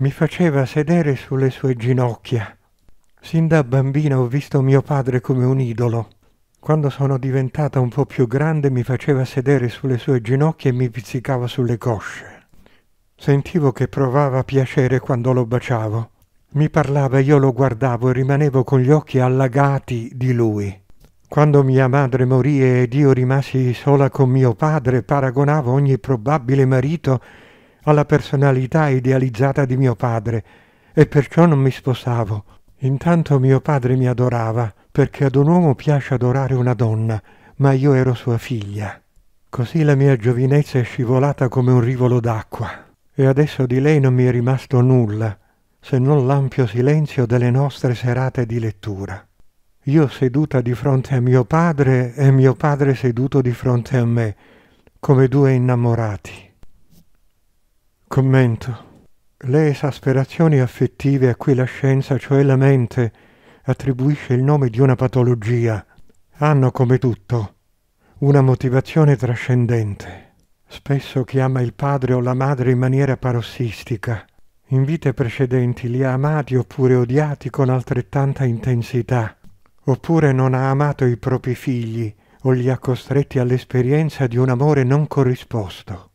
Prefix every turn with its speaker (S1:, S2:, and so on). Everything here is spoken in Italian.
S1: mi faceva sedere sulle sue ginocchia. Sin da bambina ho visto mio padre come un idolo. Quando sono diventata un po' più grande mi faceva sedere sulle sue ginocchia e mi pizzicava sulle cosce. Sentivo che provava piacere quando lo baciavo. Mi parlava io lo guardavo e rimanevo con gli occhi allagati di lui. Quando mia madre morì ed io rimasi sola con mio padre, paragonavo ogni probabile marito alla personalità idealizzata di mio padre e perciò non mi sposavo. Intanto mio padre mi adorava, perché ad un uomo piace adorare una donna, ma io ero sua figlia. Così la mia giovinezza è scivolata come un rivolo d'acqua, e adesso di lei non mi è rimasto nulla, se non l'ampio silenzio delle nostre serate di lettura. Io seduta di fronte a mio padre e mio padre seduto di fronte a me, come due innamorati. Commento. Le esasperazioni affettive a cui la scienza, cioè la mente, attribuisce il nome di una patologia, hanno come tutto una motivazione trascendente. Spesso chiama il padre o la madre in maniera parossistica. In vite precedenti li ha amati oppure odiati con altrettanta intensità, oppure non ha amato i propri figli o li ha costretti all'esperienza di un amore non corrisposto.